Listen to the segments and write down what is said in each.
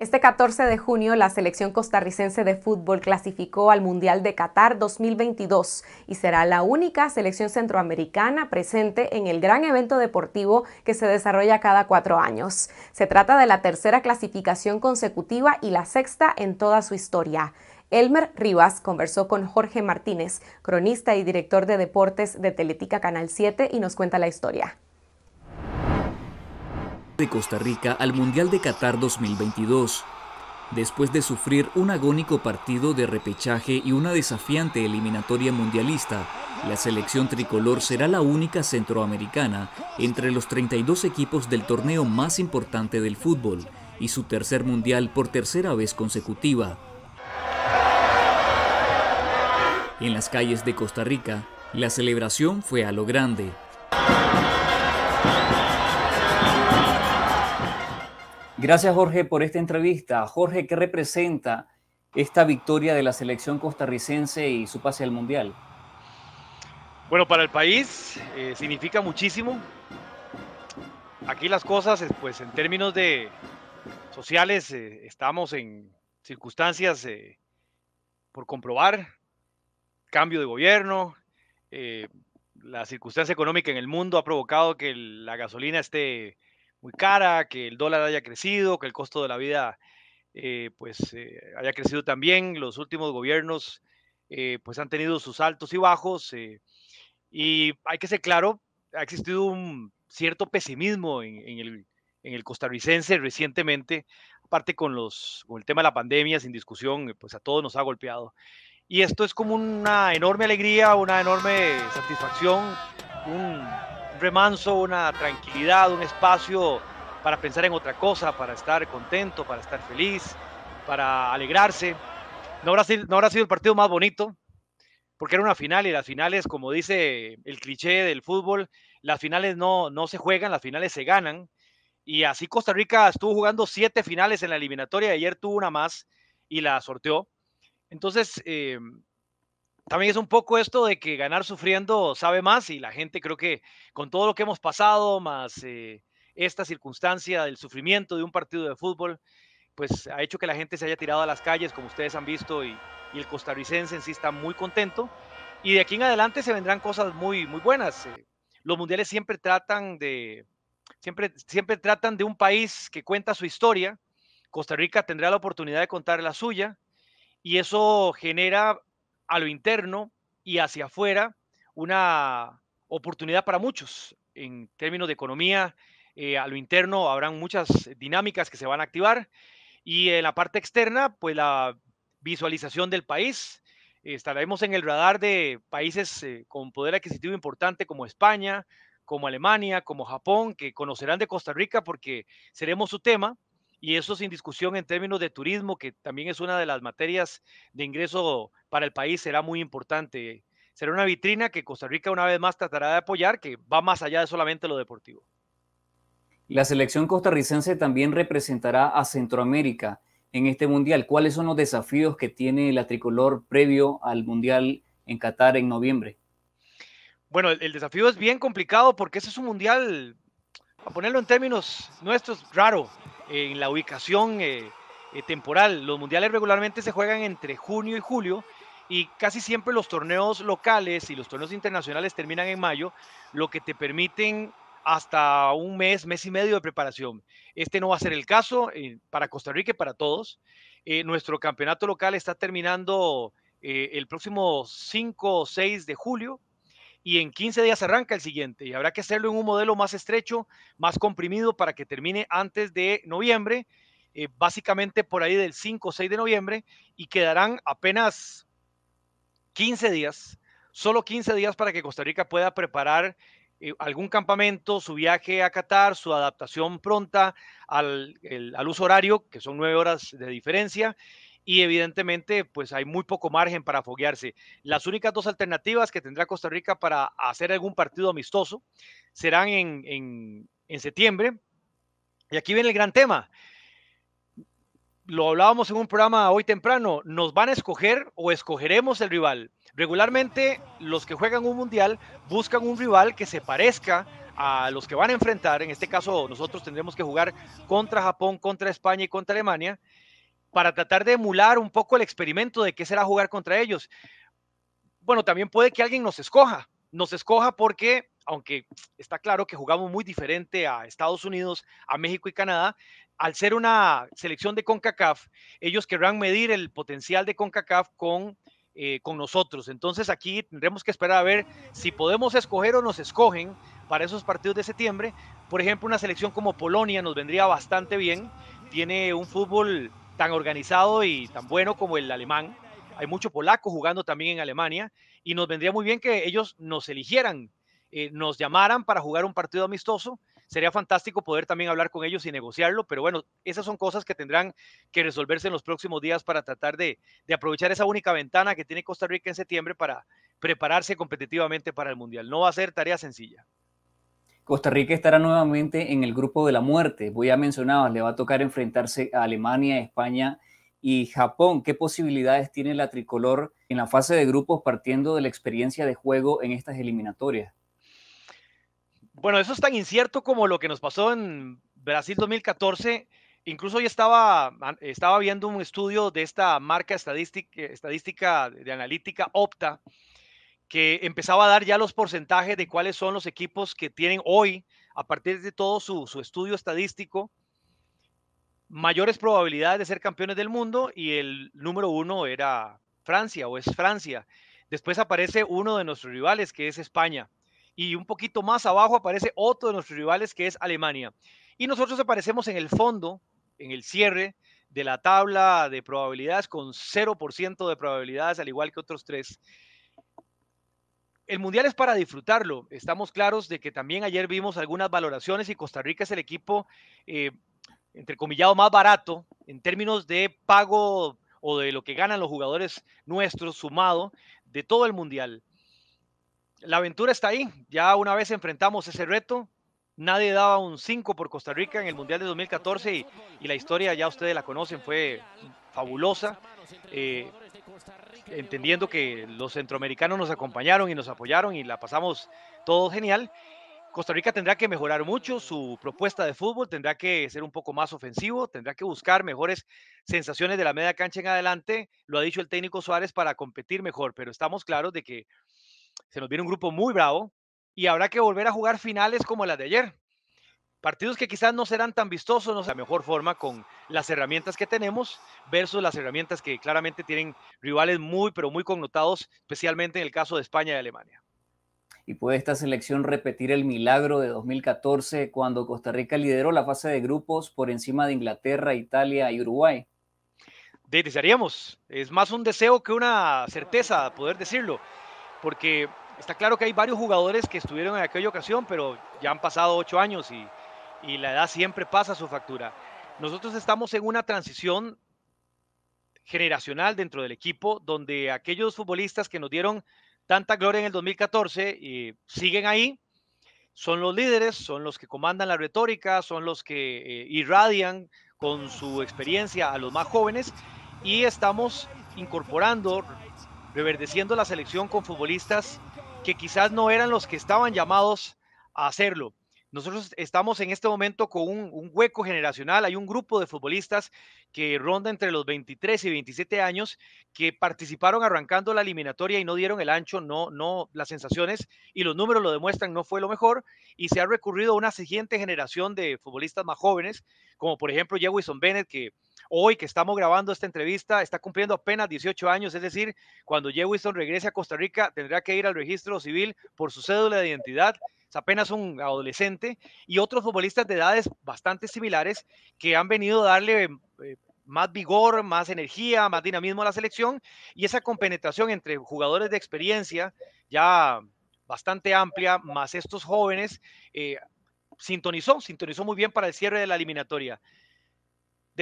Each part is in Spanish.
Este 14 de junio, la selección costarricense de fútbol clasificó al Mundial de Qatar 2022 y será la única selección centroamericana presente en el gran evento deportivo que se desarrolla cada cuatro años. Se trata de la tercera clasificación consecutiva y la sexta en toda su historia. Elmer Rivas conversó con Jorge Martínez, cronista y director de deportes de Teletica Canal 7, y nos cuenta la historia de Costa Rica al Mundial de Qatar 2022. Después de sufrir un agónico partido de repechaje y una desafiante eliminatoria mundialista, la selección tricolor será la única centroamericana entre los 32 equipos del torneo más importante del fútbol y su tercer mundial por tercera vez consecutiva. En las calles de Costa Rica, la celebración fue a lo grande. Gracias Jorge por esta entrevista. Jorge, ¿qué representa esta victoria de la selección costarricense y su pase al Mundial? Bueno, para el país eh, significa muchísimo. Aquí las cosas, eh, pues en términos de sociales, eh, estamos en circunstancias por comprobar, cambio de gobierno, la circunstancia económica en el mundo ha provocado que la gasolina esté muy cara, que el dólar haya crecido, que el costo de la vida eh, pues eh, haya crecido también. Los últimos gobiernos eh, pues han tenido sus altos y bajos y hay que ser claro, ha existido un cierto pesimismo en, el, en el, costarricense recientemente, aparte con, los, con el tema de la pandemia, sin discusión, pues a todos nos ha golpeado. Y esto es como una enorme alegría, una enorme satisfacción, un, remanso, una tranquilidad, un espacio para pensar en otra cosa, para estar contento, para estar feliz, para alegrarse. No habrá, sido, no habrá sido el partido más bonito, porque era una final y las finales, como dice el cliché del fútbol, las finales no, no se juegan, las finales se ganan. Y así Costa Rica estuvo jugando siete finales en la eliminatoria, ayer tuvo una más y la sorteó. Entonces, eh, también es un poco esto de que ganar sufriendo sabe más y la gente creo que con todo lo que hemos pasado, más eh, esta circunstancia del sufrimiento de un partido de fútbol, pues ha hecho que la gente se haya tirado a las calles, como ustedes han visto, y, el costarricense en sí está muy contento. Y de aquí en adelante se vendrán cosas muy, muy buenas. Eh, los mundiales siempre tratan de, siempre, siempre tratan de un país que cuenta su historia. Costa Rica tendrá la oportunidad de contar la suya y eso genera a lo interno y hacia afuera una oportunidad para muchos en términos de economía. Eh, a lo interno habrán muchas dinámicas que se van a activar y en la parte externa, pues la visualización del país. Estaremos en el radar de países eh, con poder adquisitivo importante como España, como Alemania, como Japón, que conocerán de Costa Rica porque seremos su tema y eso sin discusión en términos de turismo, que también es una de las materias de ingreso para el país, será muy importante. Será una vitrina que Costa Rica una vez más tratará de apoyar, que va más allá de solamente lo deportivo. La selección costarricense también representará a Centroamérica en este Mundial. ¿Cuáles son los desafíos que tiene la tricolor previo al Mundial en Qatar en noviembre? Bueno, el, desafío es bien complicado porque ese es un Mundial, a ponerlo en términos nuestros, raro en la ubicación eh, eh, temporal. Los mundiales regularmente se juegan entre junio y julio y casi siempre los torneos locales y los torneos internacionales terminan en mayo, lo que te permiten hasta un mes, mes y medio de preparación. Este no va a ser el caso eh, para Costa Rica y para todos. nuestro campeonato local está terminando el próximo 5 o 6 de julio y en 15 días arranca el siguiente y habrá que hacerlo en un modelo más estrecho, más comprimido para que termine antes de noviembre, eh, básicamente por ahí del 5 o 6 de noviembre y quedarán apenas 15 días, solo 15 días para que Costa Rica pueda preparar eh, algún campamento, su viaje a Qatar, su adaptación pronta al, uso horario, que son 9 horas de diferencia, y evidentemente pues hay muy poco margen para foguearse. Las únicas dos alternativas que tendrá Costa Rica para hacer algún partido amistoso serán en, septiembre. Y aquí viene el gran tema. Lo hablábamos en un programa hoy temprano, nos van a escoger o escogeremos el rival. Regularmente los que juegan un mundial buscan un rival que se parezca a los que van a enfrentar. En este caso nosotros tendremos que jugar contra Japón, contra España y contra Alemania para tratar de emular un poco el experimento de qué será jugar contra ellos. Bueno, también puede que alguien nos escoja, nos escoja porque, aunque está claro que jugamos muy diferente a Estados Unidos, a México y Canadá, al ser una selección de CONCACAF, ellos querrán medir el potencial de CONCACAF con, eh, con nosotros. Entonces aquí tendremos que esperar a ver si podemos escoger o nos escogen para esos partidos de septiembre. Por ejemplo, una selección como Polonia nos vendría bastante bien. Tiene un fútbol tan organizado y tan bueno como el alemán. Hay muchos polacos jugando también en Alemania y nos vendría muy bien que ellos nos eligieran, eh, nos llamaran para jugar un partido amistoso. Sería fantástico poder también hablar con ellos y negociarlo, pero bueno, esas son cosas que tendrán que resolverse en los próximos días para tratar de, de aprovechar esa única ventana que tiene Costa Rica en septiembre para prepararse competitivamente para el Mundial. No va a ser tarea sencilla. Costa Rica estará nuevamente en el grupo de la muerte. Voy a mencionar, le va a tocar enfrentarse a Alemania, España y Japón. ¿Qué posibilidades tiene la tricolor en la fase de grupos partiendo de la experiencia de juego en estas eliminatorias? Bueno, eso es tan incierto como lo que nos pasó en Brasil 2014. Incluso yo estaba, viendo un estudio de esta marca eh, estadística de analítica Opta, que empezaba a dar ya los porcentajes de cuáles son los equipos que tienen hoy, a partir de todo su, estudio estadístico, mayores probabilidades de ser campeones del mundo y el número uno era Francia o es Francia. Después aparece uno de nuestros rivales que es España y un poquito más abajo aparece otro de nuestros rivales que es Alemania. Y nosotros aparecemos en el fondo, en el cierre de la tabla de probabilidades con 0% de probabilidades al igual que otros tres el Mundial es para disfrutarlo. Estamos claros de que también ayer vimos algunas valoraciones y Costa Rica es el equipo, eh, entre comillado, más barato en términos de pago o de lo que ganan los jugadores nuestros sumado de todo el Mundial. La aventura está ahí. Ya una vez enfrentamos ese reto, nadie daba un 5 por Costa Rica en el Mundial de 2014 y, y la historia ya ustedes la conocen, fue fabulosa. Eh, entendiendo que los centroamericanos nos acompañaron y nos apoyaron y la pasamos todo genial. Costa Rica tendrá que mejorar mucho su propuesta de fútbol, tendrá que ser un poco más ofensivo, tendrá que buscar mejores sensaciones de la media cancha en adelante. Lo ha dicho el técnico Suárez para competir mejor, pero estamos claros de que se nos viene un grupo muy bravo y habrá que volver a jugar finales como las de ayer partidos que quizás no serán tan vistosos, no la mejor forma con las herramientas que tenemos versus las herramientas que claramente tienen rivales muy, pero muy connotados, especialmente en el caso de España y Alemania. ¿Y puede esta selección repetir el milagro de 2014 cuando Costa Rica lideró la fase de grupos por encima de Inglaterra, Italia y Uruguay? Desearíamos, es más un deseo que una certeza poder decirlo, porque está claro que hay varios jugadores que estuvieron en aquella ocasión, pero ya han pasado ocho años y y la edad siempre pasa su factura. Nosotros estamos en una transición generacional dentro del equipo, donde aquellos futbolistas que nos dieron tanta gloria en el 2014 siguen ahí, son los líderes, son los que comandan la retórica, son los que eh, irradian con su experiencia a los más jóvenes y estamos incorporando, reverdeciendo la selección con futbolistas que quizás no eran los que estaban llamados a hacerlo. Nosotros estamos en este momento con un, hueco generacional. Hay un grupo de futbolistas que ronda entre los 23 y 27 años que participaron arrancando la eliminatoria y no dieron el ancho, no, no las sensaciones y los números lo demuestran, no fue lo mejor. Y se ha recurrido a una siguiente generación de futbolistas más jóvenes, como por ejemplo Jewison Bennett, que hoy que estamos grabando esta entrevista, está cumpliendo apenas 18 años, es decir, cuando Jay Wilson regrese a Costa Rica tendrá que ir al registro civil por su cédula de identidad, es apenas un adolescente, y otros futbolistas de edades bastante similares que han venido a darle... Eh, más vigor, más energía, más dinamismo a la selección y esa compenetración entre jugadores de experiencia ya bastante amplia, más estos jóvenes, eh, sintonizó, sintonizó muy bien para el cierre de la eliminatoria.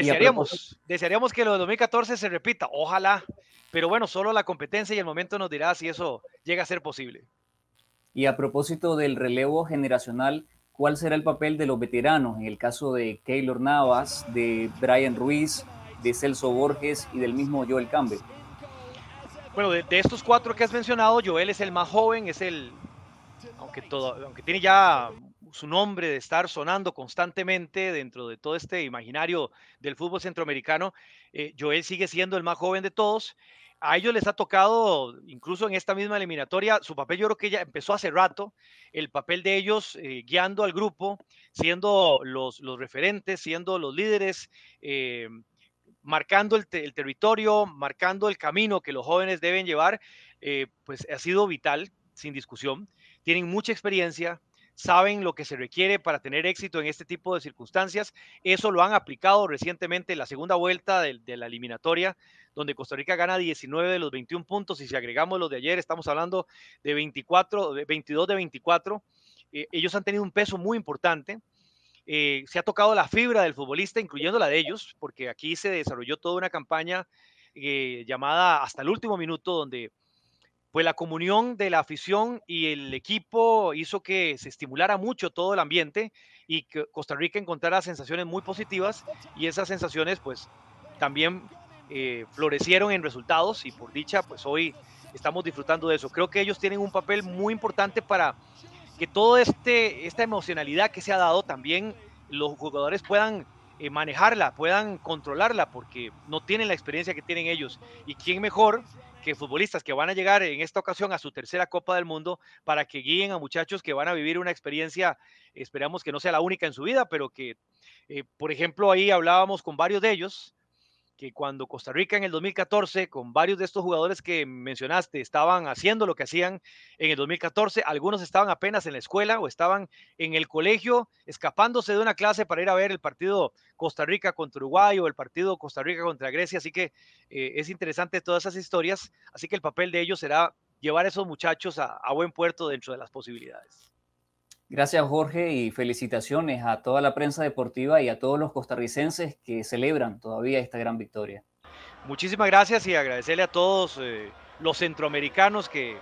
Desearíamos, desearíamos que lo de 2014 se repita, ojalá, pero bueno, solo la competencia y el momento nos dirá si eso llega a ser posible. Y a propósito del relevo generacional, ¿cuál será el papel de los veteranos en el caso de Keylor Navas, de Brian Ruiz, de Celso Borges y del mismo Joel Campbell? Bueno, de, estos cuatro que has mencionado, Joel es el más joven, es el, aunque, todo, aunque tiene ya su nombre de estar sonando constantemente dentro de todo este imaginario del fútbol centroamericano, eh, Joel sigue siendo el más joven de todos. A ellos les ha tocado, incluso en esta misma eliminatoria, su papel yo creo que ya empezó hace rato, el papel de ellos eh, guiando al grupo, siendo los, los referentes, siendo los líderes, eh, marcando el, el, territorio, marcando el camino que los jóvenes deben llevar, pues ha sido vital, sin discusión. Tienen mucha experiencia, saben lo que se requiere para tener éxito en este tipo de circunstancias. Eso lo han aplicado recientemente en la segunda vuelta de, la eliminatoria, donde Costa Rica gana 19 de los 21 puntos y si agregamos los de ayer, estamos hablando de 24, de 22 de 24. Eh, ellos han tenido un peso muy importante. Eh, se ha tocado la fibra del futbolista, incluyendo la de ellos, porque aquí se desarrolló toda una campaña eh, llamada Hasta el último minuto, donde pues la comunión de la afición y el equipo hizo que se estimulara mucho todo el ambiente y que Costa Rica encontrara sensaciones muy positivas y esas sensaciones pues también eh, florecieron en resultados y por dicha pues hoy estamos disfrutando de eso. Creo que ellos tienen un papel muy importante para que toda este, esta emocionalidad que se ha dado también los jugadores puedan eh, manejarla, puedan controlarla porque no tienen la experiencia que tienen ellos y quién mejor que futbolistas que van a llegar en esta ocasión a su tercera Copa del Mundo para que guíen a muchachos que van a vivir una experiencia, esperamos que no sea la única en su vida, pero que, eh, por ejemplo, ahí hablábamos con varios de ellos que cuando Costa Rica en el 2014, con varios de estos jugadores que mencionaste, estaban haciendo lo que hacían en el 2014, algunos estaban apenas en la escuela o estaban en el colegio, escapándose de una clase para ir a ver el partido Costa Rica contra Uruguay o el partido Costa Rica contra Grecia, así que eh, es interesante todas esas historias, así que el papel de ellos será llevar a esos muchachos a buen puerto dentro de las posibilidades. Gracias Jorge y felicitaciones a toda la prensa deportiva y a todos los costarricenses que celebran todavía esta gran victoria. Muchísimas gracias y agradecerle a todos eh, los centroamericanos que,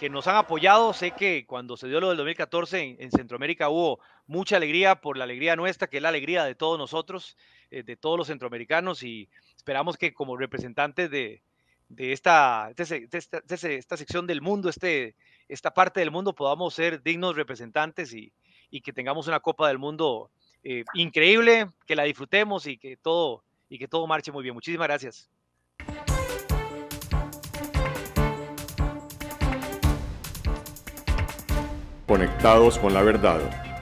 que, nos han apoyado. Sé que cuando se dio lo del 2014 en, Centroamérica hubo mucha alegría por la alegría nuestra, que es la alegría de todos nosotros, eh, de todos los centroamericanos y esperamos que como representantes de, de esta, esta, sección del mundo, este, esta parte del mundo, podamos ser dignos representantes y, que tengamos una Copa del Mundo eh, increíble, que la disfrutemos y que, todo, y que todo marche muy bien. Muchísimas gracias. Conectados con la verdad.